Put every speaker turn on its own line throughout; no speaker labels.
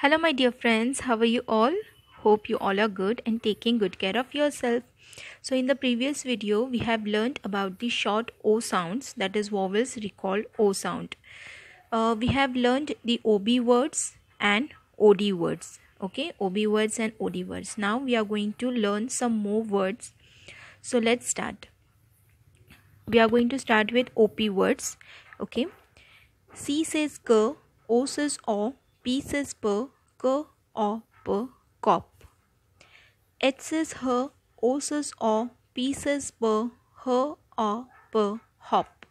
Hello, my dear friends, how are you all? Hope you all are good and taking good care of yourself. So, in the previous video, we have learned about the short O sounds that is, vowels recalled O sound. Uh, we have learned the OB words and OD words. Okay, OB words and OD words. Now, we are going to learn some more words. So, let's start. We are going to start with OP words. Okay, C says O says O, pieces per k or per cop. It says her ounces or pieces per her or per hop.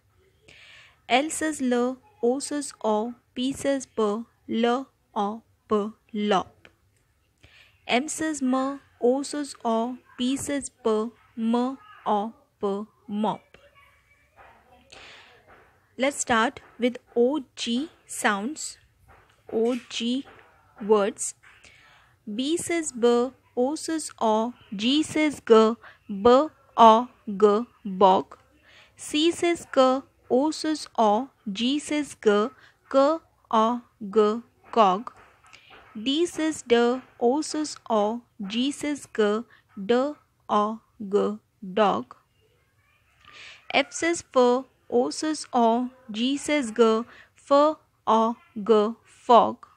L says le ounces or pieces per le or per lop. M says m ounces or pieces per m or per mop. Let's start with OG sounds. O G words. B says B, O says O, G says G, B O G bog. C says K, O says O, G says G, K O G cog. D says D, O says O, G says G, D O G dog. F says F, O says O, G says G, F O G fog.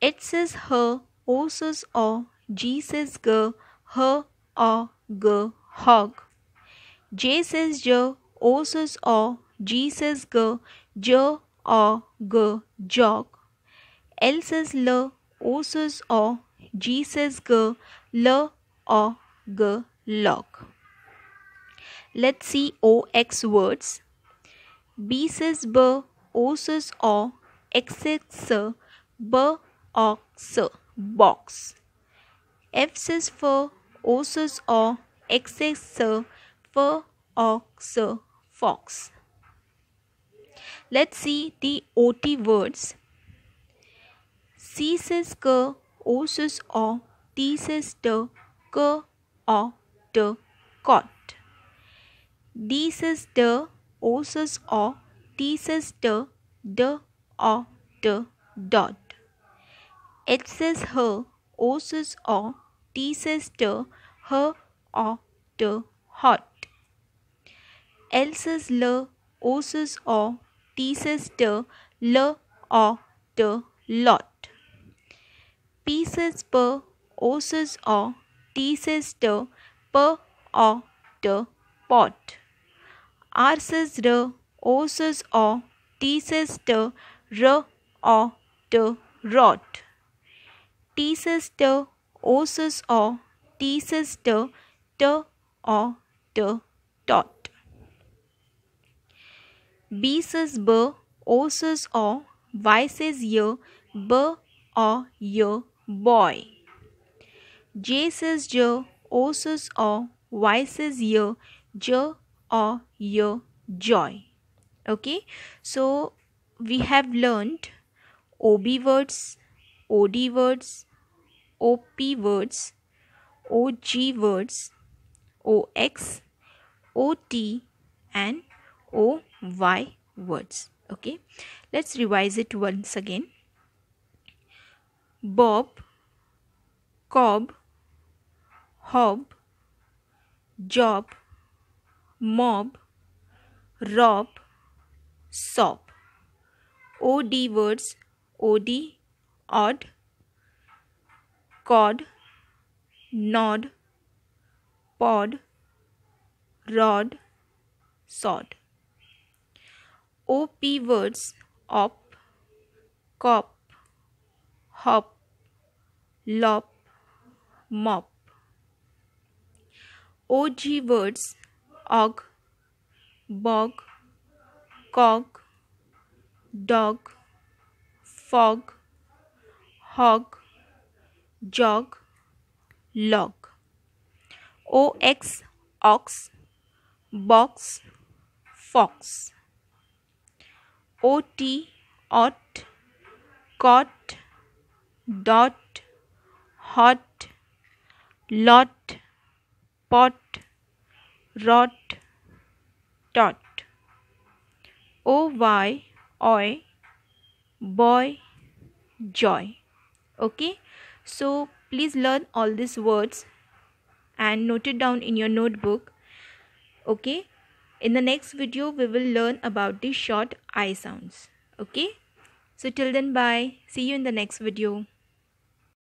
It says her, oses or, G says g, her or g, hog. J says j, O or o, G says g, j or g, jog. L says l, O or o, G says g, l or g, log. Let's see OX words. B says b, O says o, x is box f is for oasis or x for ox fox let's see the ot words c is k or t is the or the cot d the oasis or t is the the or the dot. It says her, O says or, T says the, her or the hot. L says le, O says or, T says the, le or the lot. P says per, O says or, T says the, per or the pot. R says the, says or, T says the, r o t rot. Teases to oases o teases t t o t tot. or b oases o or y b o y boy. J says j O says o Y says y J o y joy okay so we have learned OB words, OD words, OP words, OG words, OX, OT, and OY words. Okay, let's revise it once again. Bob, cob, Hob, Job, Mob, Rob, Sob. OD words OD, odd, cod, nod, pod, rod, sod. OP words op, cop, hop, lop, mop. OG words og, bog, cog, dog, fog, hog, jog, log. OX, ox, box, fox. OT, ot, cot, dot, hot, lot, pot, rot, tot. OY, oi boy joy okay so please learn all these words and note it down in your notebook okay in the next video we will learn about the short i sounds okay so till then bye see you in the next video